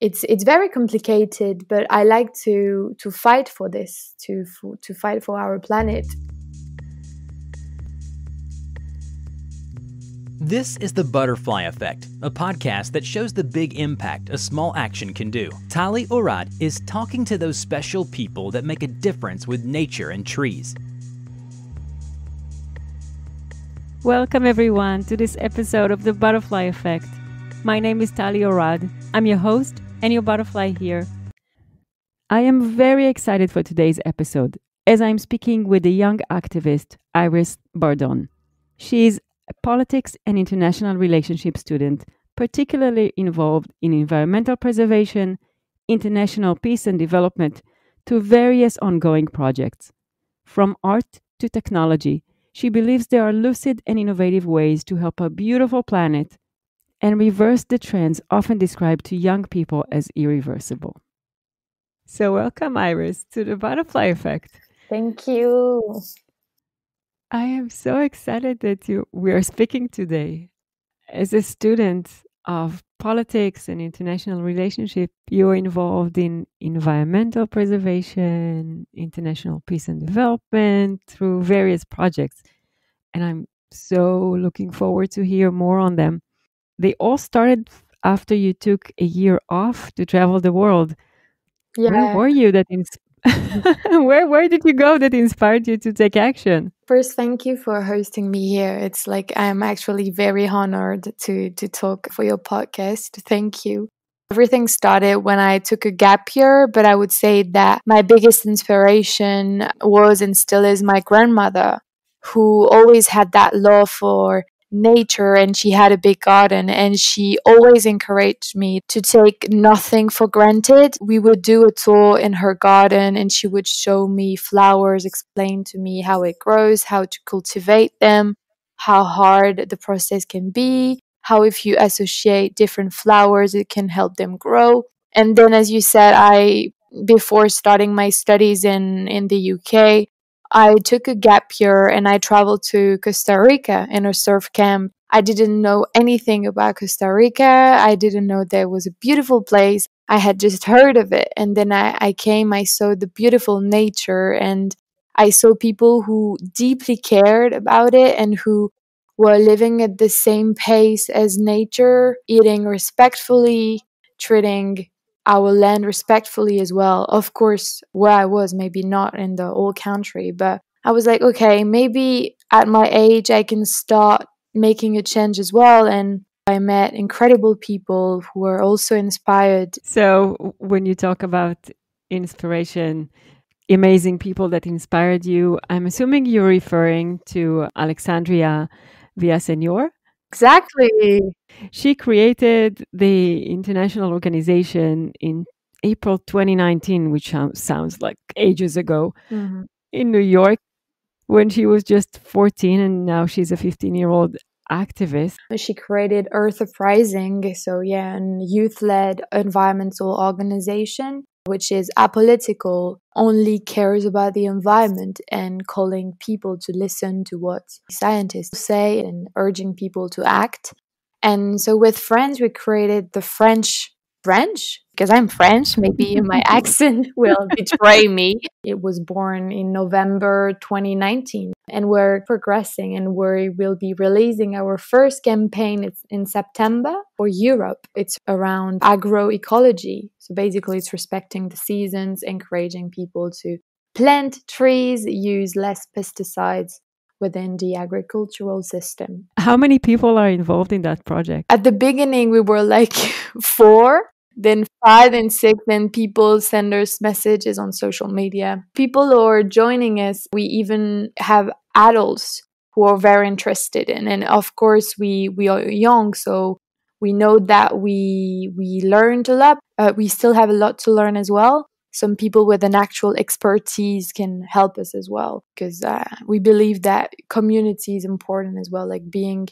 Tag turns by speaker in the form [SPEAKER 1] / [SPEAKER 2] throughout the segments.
[SPEAKER 1] it's it's very complicated, but I like to to fight for this, to for, to fight for our planet. This is The Butterfly Effect, a podcast that shows the big impact a small action can do. Tali Orad is talking to those special people that make a difference with nature and trees.
[SPEAKER 2] Welcome, everyone, to this episode of The Butterfly Effect. My name is Tali Orad. I'm your host, and your butterfly here. I am very excited for today's episode as I'm speaking with the young activist, Iris Bardon. She is a politics and international relationship student, particularly involved in environmental preservation, international peace and development, to various ongoing projects. From art to technology, she believes there are lucid and innovative ways to help our beautiful planet and reverse the trends often described to young people as irreversible. So, welcome, Iris, to the butterfly effect.
[SPEAKER 1] Thank you.
[SPEAKER 2] I am so excited that you we are speaking today. As a student of politics and international relationship, you are involved in environmental preservation, international peace and development through various projects. And I'm so looking forward to hear more on them they all started after you took a year off to travel the world. Yeah. Where were you that ins- where where did you go that inspired you to take action?
[SPEAKER 1] First, thank you for hosting me here. It's like I'm actually very honored to to talk for your podcast. Thank you. Everything started when I took a gap year, but I would say that my biggest inspiration was and still is my grandmother, who always had that love for nature and she had a big garden and she always encouraged me to take nothing for granted. We would do a tour in her garden and she would show me flowers, explain to me how it grows, how to cultivate them, how hard the process can be, how if you associate different flowers it can help them grow. And then as you said, I before starting my studies in in the UK, I took a gap year and I traveled to Costa Rica in a surf camp. I didn't know anything about Costa Rica. I didn't know there was a beautiful place. I had just heard of it. And then I, I came, I saw the beautiful nature and I saw people who deeply cared about it and who were living at the same pace as nature, eating respectfully, treating I will land respectfully as well. Of course, where I was, maybe not in the old country, but I was like, okay, maybe at my age, I can start making a change as well. And I met incredible people who were also inspired.
[SPEAKER 2] So, when you talk about inspiration, amazing people that inspired you, I'm assuming you're referring to Alexandria Villasenor Exactly. She created the international organization in April 2019, which sounds like ages ago, mm-hmm. in New York when she was just 14, and now she's a 15 year old activist.
[SPEAKER 1] She created Earth Uprising, so yeah, a youth led environmental organization which is apolitical, only cares about the environment and calling people to listen to what scientists say and urging people to act. And so with friends, we created the French branch because I'm French, maybe my accent will betray me. It was born in November 2019, and we're progressing and we will be releasing our first campaign in September for Europe. It's around agroecology. So basically, it's respecting the seasons, encouraging people to plant trees, use less pesticides, within the agricultural system.
[SPEAKER 2] How many people are involved in that project?
[SPEAKER 1] At the beginning, we were like four, then five and six then people send us messages on social media. People who are joining us, we even have adults who are very interested in and of course we we are young so we know that we we learned a lot uh, we still have a lot to learn as well some people with an actual expertise can help us as well because uh, we believe that community is important as well like being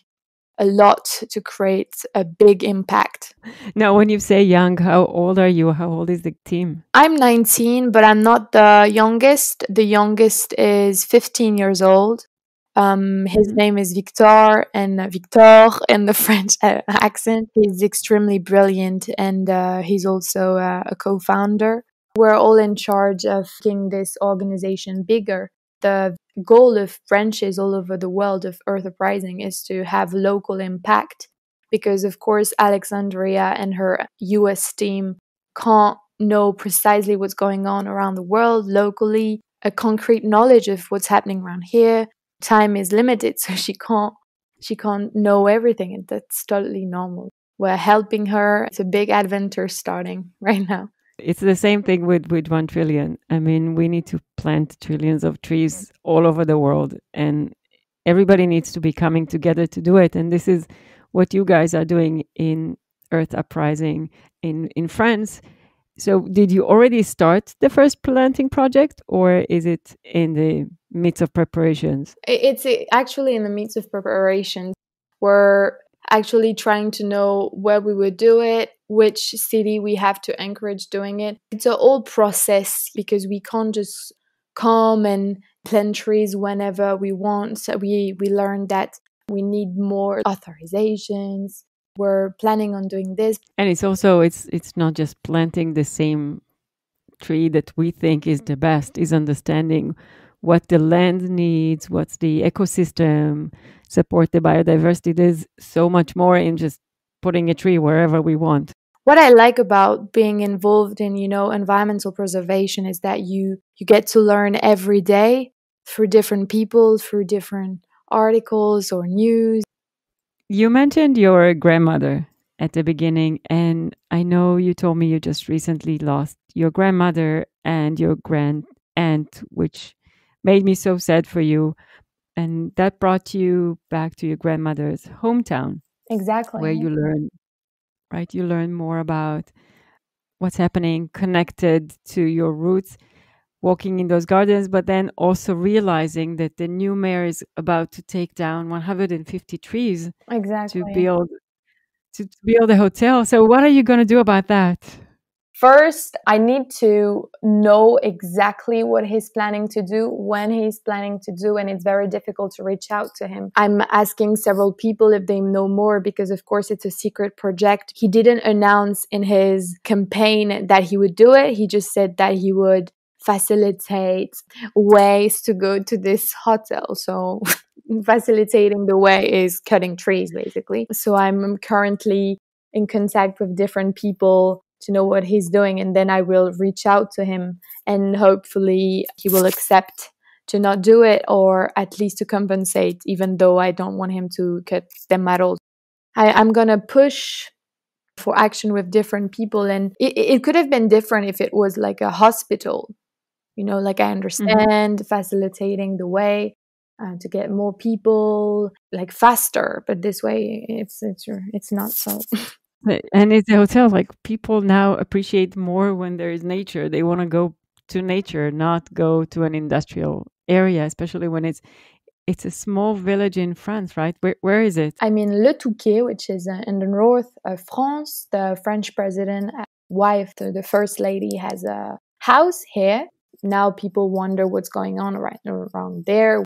[SPEAKER 1] a lot to create a big impact.
[SPEAKER 2] Now, when you say young, how old are you? How old is the team?
[SPEAKER 1] I'm 19, but I'm not the youngest. The youngest is 15 years old. Um, his mm-hmm. name is Victor, and uh, Victor, in the French uh, accent. He's extremely brilliant, and uh, he's also uh, a co-founder. We're all in charge of making this organization bigger the goal of branches all over the world of Earth Uprising is to have local impact because, of course, Alexandria and her US team can't know precisely what's going on around the world locally, a concrete knowledge of what's happening around here. Time is limited, so she can't she can't know everything and that's totally normal. We're helping her. It's a big adventure starting right now.
[SPEAKER 2] It's the same thing with, with one trillion. I mean, we need to plant trillions of trees all over the world, and everybody needs to be coming together to do it. And this is what you guys are doing in Earth Uprising in, in France. So, did you already start the first planting project, or is it in the midst of preparations?
[SPEAKER 1] It's uh, actually in the midst of preparations. We're actually trying to know where we would do it, which city we have to encourage doing it. It's a whole process because we can't just come and plant trees whenever we want. So we, we learn that we need more authorizations. We're planning on doing this.
[SPEAKER 2] And it's also it's it's not just planting the same tree that we think is the best, is understanding what the land needs, what's the ecosystem, support the biodiversity. There's so much more in just putting a tree wherever we want.
[SPEAKER 1] What I like about being involved in, you know, environmental preservation is that you you get to learn every day through different people, through different articles or news.
[SPEAKER 2] You mentioned your grandmother at the beginning and I know you told me you just recently lost your grandmother and your grand aunt which made me so sad for you and that brought you back to your grandmother's hometown. Exactly. Where you learn, right? You learn more about what's happening connected to your roots walking in those gardens, but then also realizing that the new mayor is about to take down 150 trees
[SPEAKER 1] exactly. to
[SPEAKER 2] build to build a hotel. So what are you going to do about that?
[SPEAKER 1] First, I need to know exactly what he's planning to do, when he's planning to do, and it's very difficult to reach out to him. I'm asking several people if they know more because, of course, it's a secret project. He didn't announce in his campaign that he would do it, he just said that he would facilitate ways to go to this hotel. So, facilitating the way is cutting trees, basically. So, I'm currently in contact with different people to know what he's doing and then I will reach out to him and hopefully he will accept to not do it or at least to compensate even though I don't want him to cut the medals. I, I'm gonna push for action with different people and it, it could have been different if it was like a hospital. You know, like I mm-hmm. understand mm-hmm. facilitating the way uh, to get more people like faster, but this way it's it's it's not so.
[SPEAKER 2] And it's a hotel. Like people now appreciate more when there is nature. They want to go to nature, not go to an industrial area, especially when it's it's a small village in France, right? Where, where is it?
[SPEAKER 1] I mean, Le Touquet, which is uh, in the north of France. The French president uh, wife, the first lady, has a house here. Now people wonder what's going on right around there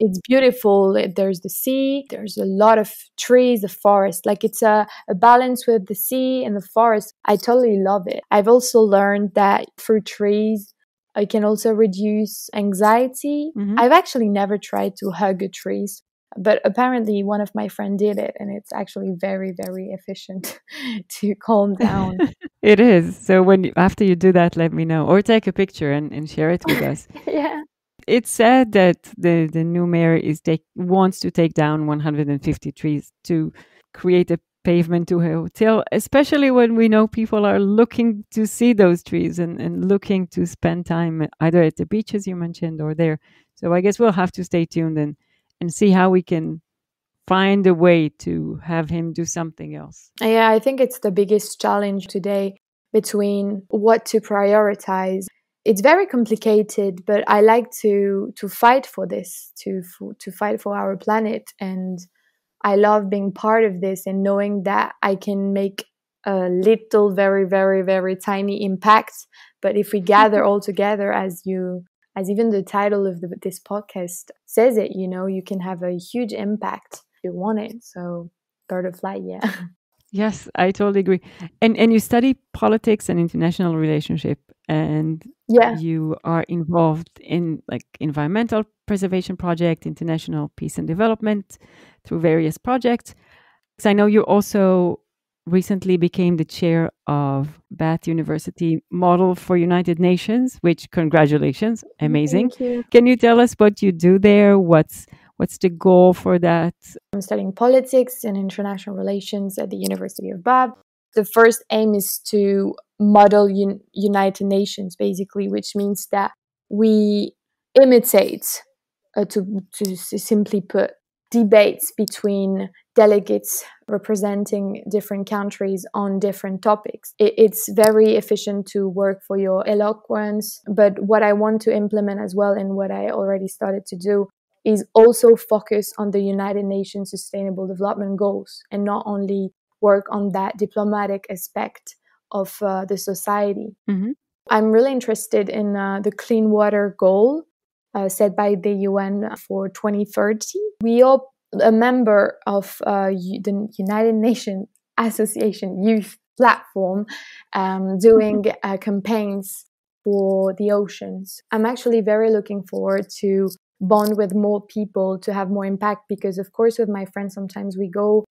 [SPEAKER 1] it's beautiful. Eh, there's the sea, there's a lot of trees, the forest. Like it's a, a, balance with the sea and the forest. I totally love it. I've also learned that through trees, I can also reduce anxiety. Mm-hmm. I've actually never tried to hug a tree, but apparently one of my friend did it and it's actually very very efficient to calm down
[SPEAKER 2] it is so when you, after you do that let me know or take a picture and, and share it with us
[SPEAKER 1] yeah it's
[SPEAKER 2] said that the, the new mayor is take, wants to take down 150 trees to create a pavement to a hotel, especially when we know people are looking to see those trees and, and looking to spend time either at the beaches you mentioned, or there. So I guess we'll have to stay tuned and, and see how we can find a way to have him do something else.
[SPEAKER 1] Yeah, I think it's the biggest challenge today between what to prioritize it's very complicated, but I like to to fight for this, to to fight for our planet, and I love being part of this and knowing that I can make a little, very, very, very tiny impact. But if we gather all together, as you as even the title of the, this podcast says it, you know, you can have a huge impact if you want it. So, bird of flight, yeah.
[SPEAKER 2] Yes, I totally agree. And and you study politics and international relationship, and yeah you are involved in like environmental preservation project international peace and development through various projects Because i know you also recently became the chair of bath university model for united nations which congratulations mm, amazing you. can you tell us what you do there what's what's the goal for that
[SPEAKER 1] i'm studying politics and international relations at the university of bath the first aim is to model un- United Nations, basically, which means that we imitate, uh, to, to simply put, debates between delegates representing different countries on different topics. It, it's very efficient to work for your eloquence, but what I want to implement as well, and what I already started to do, is also focus on the United Nations Sustainable Development Goals and not only work on that diplomatic aspect of uh, the society. Mm-hmm. I'm really interested in uh, the clean water goal uh, set by the UN for 2030. We are a member of uh, U- the United Nations Association Youth Platform um, doing uh, campaigns for the oceans. I'm actually very looking forward to bond with more people to have more impact because of course with my friends sometimes we go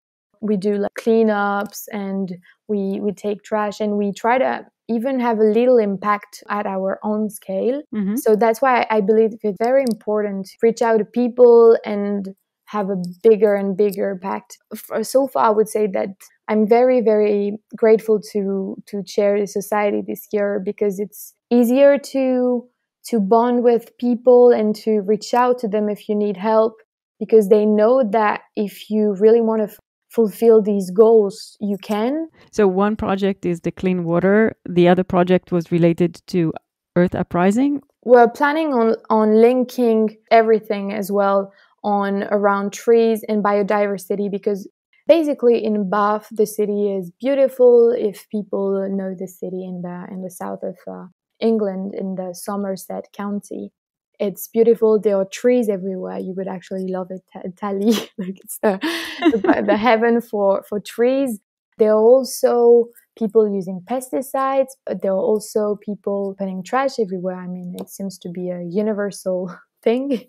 [SPEAKER 1] we do like cleanups and we we take trash and we try to even have a little impact at our own scale. Mm-hmm. So that's why I believe it's very important to reach out to people and have a bigger and bigger impact. For, so far, I would say that I'm very, very grateful to to chair the society this year because it's easier to to bond with people and to reach out to them if you need help because they know that if you really want to fulfill these goals you can.
[SPEAKER 2] So, one project is the clean water, the other project was related to Earth Uprising.
[SPEAKER 1] We're planning on, on linking everything as well on around trees and biodiversity because basically in Bath the city is beautiful if people know the city in the in the south of uh, England in the Somerset County it's beautiful. There are trees everywhere. You would actually love it, Italy. like it's the, the, the heaven for, for trees. There are also people using pesticides. There are also people putting trash everywhere. I mean, it seems to be a universal thing.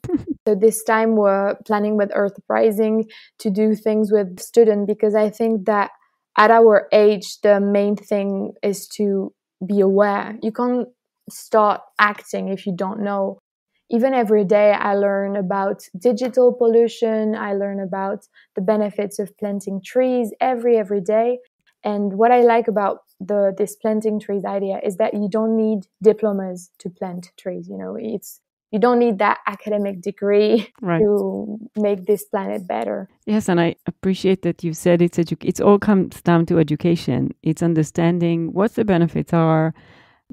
[SPEAKER 1] so this time we're planning with Earth Rising to do things with students because I think that at our age, the main thing is to be aware. You can't start acting if you don't know even every day I learn about digital pollution, I learn about the benefits of planting trees every every day. And what I like about the this planting trees idea is that you don't need diplomas to plant trees, you know, it's you don't need that academic degree right. to make this planet better.
[SPEAKER 2] Yes, and I appreciate that you said it's edu- it's all comes down to education. It's understanding what the benefits are,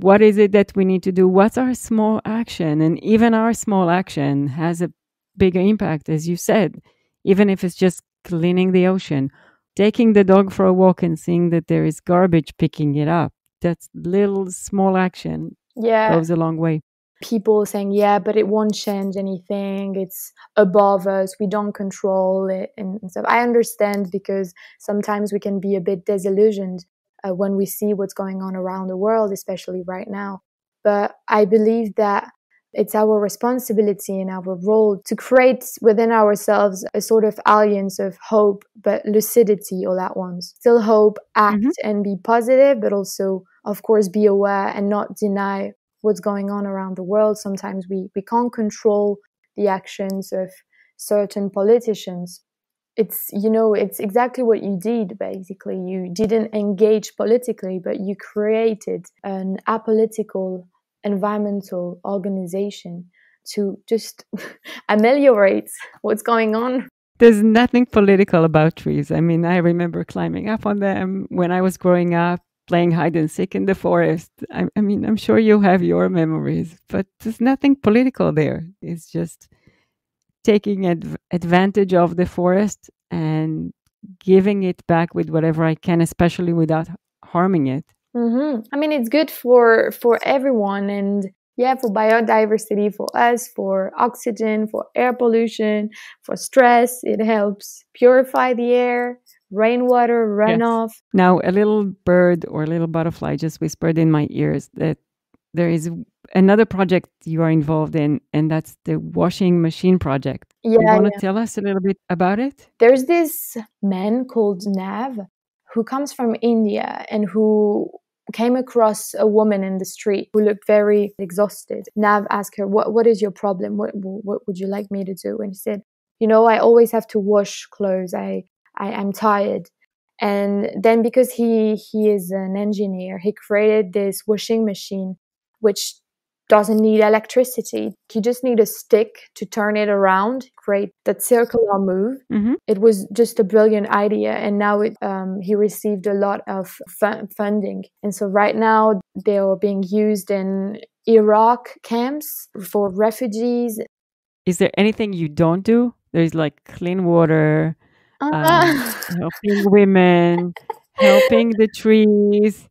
[SPEAKER 2] what is it that we need to do? What's our small action? And even our small action has a big impact, as you said, even if it's just cleaning the ocean, taking the dog for a walk and seeing that there is garbage picking it up. That's little small action. Yeah. Goes a long way.
[SPEAKER 1] People saying, yeah, but it won't change anything. It's above us. We don't control it and stuff. I understand because sometimes we can be a bit disillusioned uh, when we see what's going on around the world, especially right now. But I believe that it's our responsibility and our role to create within ourselves a sort of alliance of hope, but lucidity all at once. Still hope, act mm-hmm. and be positive, but also, of course, be aware and not deny what's going on around the world. Sometimes we, we can't control the actions of certain politicians, it's you know it's exactly what you did basically you didn't engage politically but you created an apolitical environmental organization to just ameliorate what's going on
[SPEAKER 2] there's nothing political about trees i mean i remember climbing up on them when i was growing up playing hide and seek in the forest I, I mean i'm sure you have your memories but there's nothing political there it's just taking advantage of the forest and giving it back with whatever I can, especially without harming it.
[SPEAKER 1] Mm-hmm. I mean, it's good for for everyone, and yeah, for biodiversity, for us, for oxygen, for air pollution, for stress. It helps purify the air, rainwater runoff. Yes.
[SPEAKER 2] Now, a little bird or a little butterfly just whispered in my ears that there is another project you are involved in, and that's the washing machine project. Yeah, you want to yeah. tell us a little bit about it?
[SPEAKER 1] There's this man called Nav who comes from India and who came across a woman in the street who looked very exhausted. Nav asked her, "What what is your problem? What what would you like me to do?" And she said, "You know, I always have to wash clothes. I I am tired." And then because he he is an engineer, he created this washing machine which doesn't need electricity. You just need a stick to turn it around, create that circular move. Mm-hmm. It was just a brilliant idea, and now it, um, he received a lot of funding. And so right now they are being used in Iraq camps for refugees.
[SPEAKER 2] Is there anything you don't do? There's like clean water, uh-huh. um, helping women, helping the trees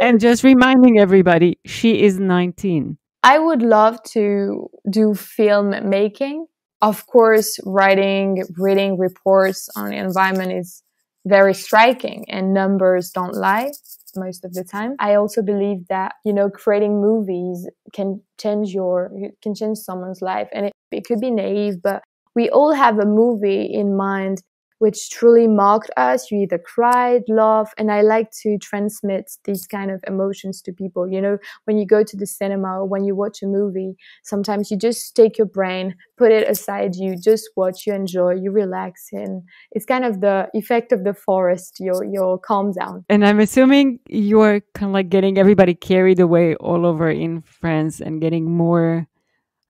[SPEAKER 2] and just reminding everybody, she is 19.
[SPEAKER 1] I would love to do film making. Of course, writing, reading reports on the environment is very striking and numbers don't lie most of the time. I also believe that, you know, creating movies can change your, can change someone's life. And it, it could be naive, but we all have a movie in mind which truly marked us. You either cried, laugh, and I like to transmit these kind of emotions to people. You know, when you go to the cinema or when you watch a movie, sometimes you just take your brain, put it aside, you just watch, you enjoy, you relax, and it's kind of the effect of the forest. Your your calm down.
[SPEAKER 2] And I'm assuming you are kind of like getting everybody carried away all over in France and getting more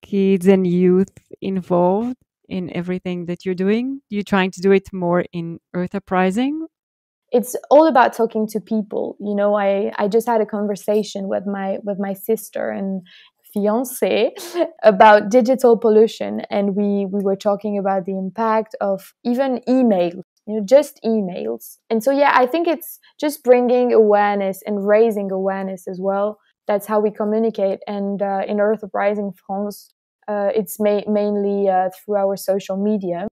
[SPEAKER 2] kids and youth involved in everything that you're doing? You're trying to do it more in Earth Uprising?
[SPEAKER 1] It's all about talking to people. You know, I, I just had a conversation with my with my sister and fiance about digital pollution and we we were talking about the impact of even email you know just emails and so yeah i think it's just bringing awareness and raising awareness as well that's how we communicate and uh, in earth uprising france uh, it's ma- mainly uh, through our social media.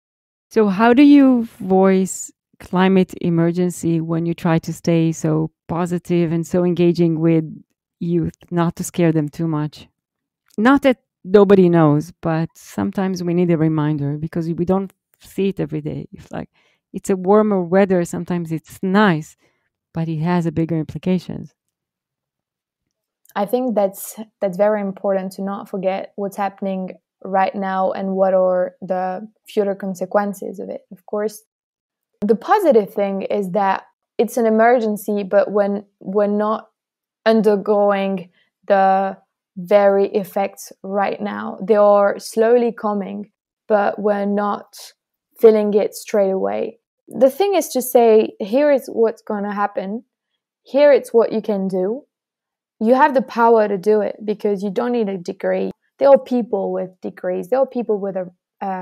[SPEAKER 2] So, how do you voice climate emergency when you try to stay so positive and so engaging with youth, not to scare them too much? Not that nobody knows, but sometimes we need a reminder because we don't see it every day. It's like it's a warmer weather, sometimes it's nice, but it has a bigger implications.
[SPEAKER 1] I think that's that's very important to not forget what's happening right now and what are the future consequences of it. Of course, the positive thing is that it's an emergency, but when we're not undergoing the very effects right now, they are slowly coming, but we're not feeling it straight away. The thing is to say, here is what's going to happen, here it's what you can do, you have the power to do it because you don't need a degree. There are people with degrees, there are people with a, uh,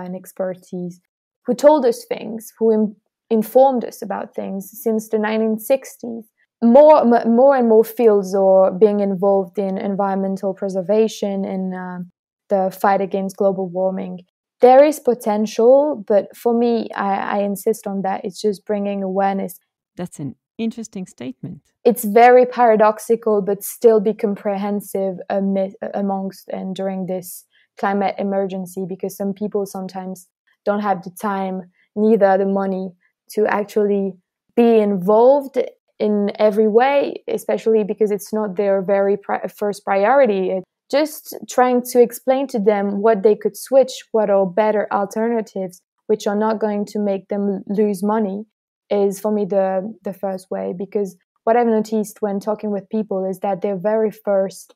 [SPEAKER 1] an expertise who told us things, who Im- informed us about things since the 1960s. More, m- more and more fields are being involved in environmental preservation and uh, the fight against global warming. There is potential, but for me, I, I insist on that. It's just bringing awareness. That's an interesting statement. It's very paradoxical, but still be comprehensive amid, amongst and during this climate emergency because some people sometimes don't have the time, neither the money to actually be involved in every way, especially because it's not their very pri- first priority. It, just trying to explain to them what they could switch, what are better alternatives, which are not going to make them lose money is for me the the first way because what I've noticed when talking with people is that their very first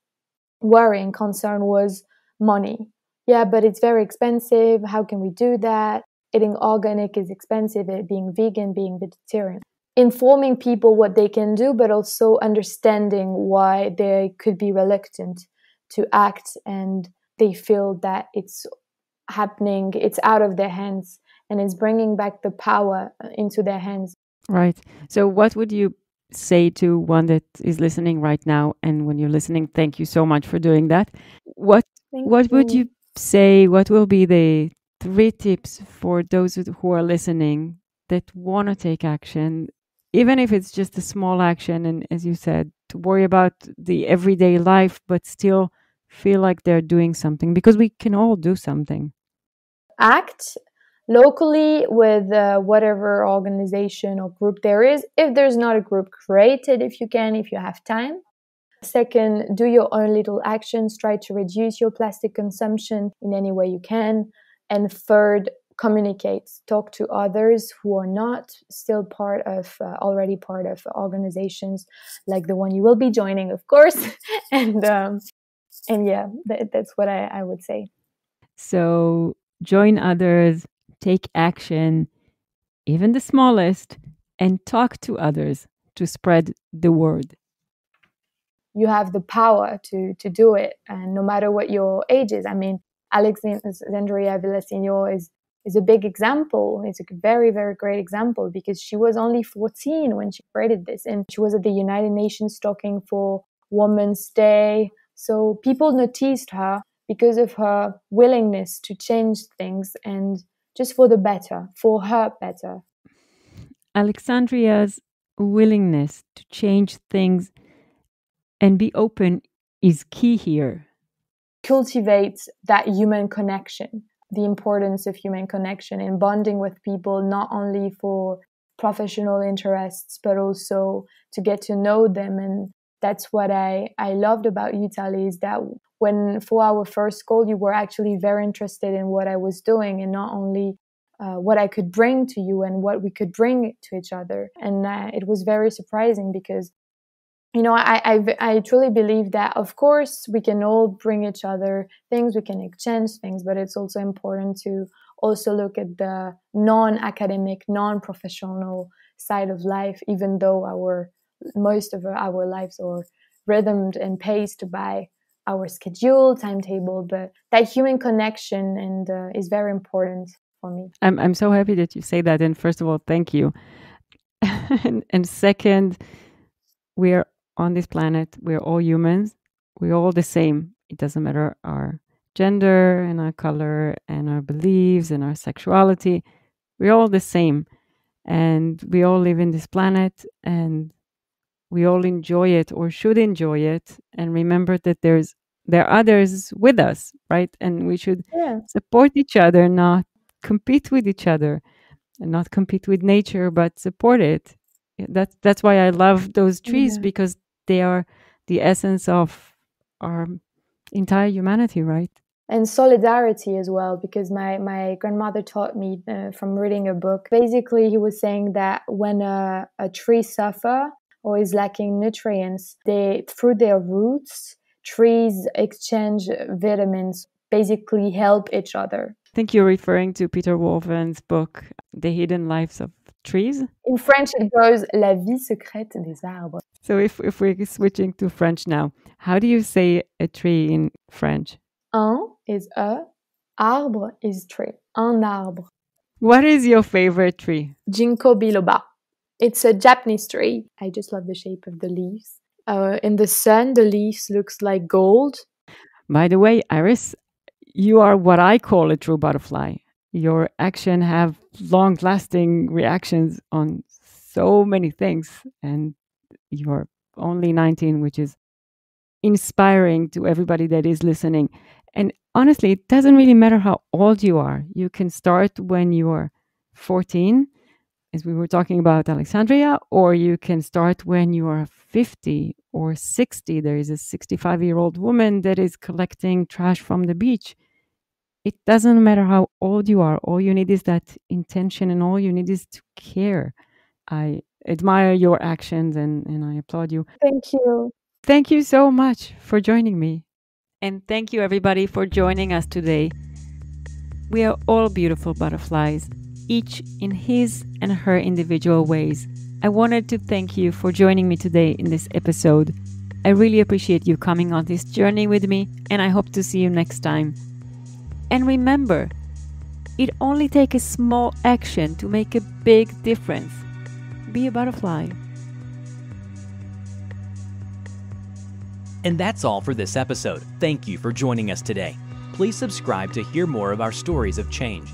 [SPEAKER 1] worry and concern was money. Yeah, but it's very expensive. How can we do that? Eating organic is expensive. Being vegan, being vegetarian. Informing people what they can do, but also understanding why they could be reluctant to act and they feel that it's happening, it's out of their hands and it's bringing back the power uh, into their hands.
[SPEAKER 2] Right. So, what would you say to one that is listening right now? And when you're listening, thank you so much for doing that. What thank What you. would you say? What will be the three tips for those who are listening that want to take action, even if it's just a small action, and as you said, to worry about the everyday life, but still feel like they're doing something because we can all do something.
[SPEAKER 1] Act locally with uh, whatever organization or group there is. If there's not a group, create it if you can, if you have time. Second, do your own little actions. Try to reduce your plastic consumption in any way you can. And third, communicate. Talk to others who are not still part of, uh, already part of organizations like the one you will be joining, of course. and um, and yeah, that, that's what I, I would say.
[SPEAKER 2] So join others, take action, even the smallest, and talk to others to spread the word.
[SPEAKER 1] You have the power to, to do it, and no matter what your age is. I mean, Alexandria Villasenor is, is a big example. It's a very, very great example because she was only 14 when she created this, and she was at the United Nations talking for Women's Day. So people noticed her because of her willingness to change things and just for the better, for her better.
[SPEAKER 2] Alexandria's willingness to change things and be open is key here.
[SPEAKER 1] Cultivates that human connection, the importance of human connection and bonding with people, not only for professional interests, but also to get to know them. And that's what I, I loved about Italy is that when for our first call you were actually very interested in what i was doing and not only uh, what i could bring to you and what we could bring to each other and uh, it was very surprising because you know I, I, I truly believe that of course we can all bring each other things we can exchange things but it's also important to also look at the non-academic non-professional side of life even though our most of our lives are rhythmed and paced by our schedule, timetable, but that human connection and uh, is very important for me.
[SPEAKER 2] I'm I'm so happy that you say that. And first of all, thank you. and, and second, we're on this planet. We're all humans. We're all the same. It doesn't matter our gender and our color and our beliefs and our sexuality. We're all the same. And we all live in this planet and we all enjoy it or should enjoy it and remember that there's there are others with us right and we should yeah. support each other not compete with each other and not compete with nature but support it that that's why i love those trees yeah. because they are the essence of our entire humanity right
[SPEAKER 1] and solidarity as well because my, my grandmother taught me uh, from reading a book basically he was saying that when a, a tree suffer or is lacking nutrients, they, through their roots, trees exchange vitamins, basically help each other. I
[SPEAKER 2] think you're referring to Peter Wolfen's book, The Hidden Lives of Trees.
[SPEAKER 1] In French, it goes La vie secrète des arbres.
[SPEAKER 2] So, if, if we're switching to French now, how do you say a tree in French?
[SPEAKER 1] Un is a, arbre is tree. Un arbre. What is your favorite tree? Ginkgo biloba. It's a Japanese tree. I just love the shape of the leaves. Uh, in the sun, the leaves looks like gold.
[SPEAKER 2] By the way, Iris, you are what I call a true butterfly. Your action have long-lasting reactions on so many things, and you're only 19, which is inspiring to everybody that is listening. And honestly, it doesn't really matter how old you are. You can start when you are 14 as we were talking about Alexandria, or you can start when you are 50 or 60. There is a 65 year old woman that is collecting trash from the beach. It doesn't matter how old you are, all you need is that intention and all you need is to care. I admire your actions and, and I applaud you.
[SPEAKER 1] Thank you.
[SPEAKER 2] Thank you so much for joining me. And thank you, everybody, for joining us today. We are all beautiful butterflies each in his and her individual ways. I wanted to thank you for joining me today in this episode. I really appreciate you coming on this journey with me, and I hope to see you next time. And remember, it only takes a small action to make a big difference. Be a butterfly.
[SPEAKER 1] And that's all for this episode. Thank you for joining us today. Please subscribe to hear more of our stories of change.